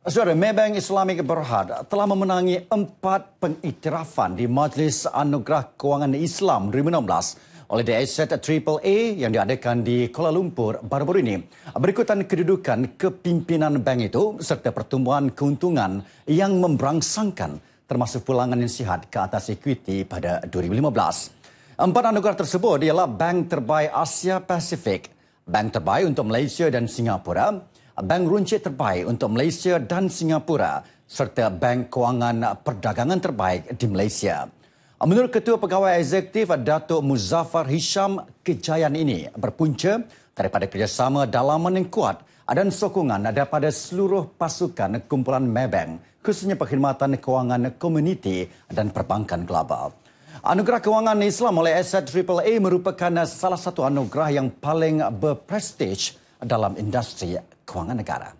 Saudara Maybank Islamik Berhad telah memenangi empat pengiktirafan di Majlis Anugerah Kewangan Islam 2016 oleh The Asset AAA yang diadakan di Kuala Lumpur baru-baru ini. Berikutan kedudukan kepimpinan bank itu serta pertumbuhan keuntungan yang memberangsangkan termasuk pulangan yang sihat ke atas ekuiti pada 2015. Empat anugerah tersebut ialah bank terbaik Asia Pasifik, bank terbaik untuk Malaysia dan Singapura, bank runcit terbaik untuk Malaysia dan Singapura serta bank kewangan perdagangan terbaik di Malaysia. Menurut Ketua Pegawai Eksekutif Datuk Muzaffar Hisham, kejayaan ini berpunca daripada kerjasama dalam yang dan sokongan daripada seluruh pasukan kumpulan Maybank khususnya perkhidmatan kewangan komuniti dan perbankan global. Anugerah Kewangan Islam oleh Asset AAA merupakan salah satu anugerah yang paling berprestij dalam industri Keuangan Negara.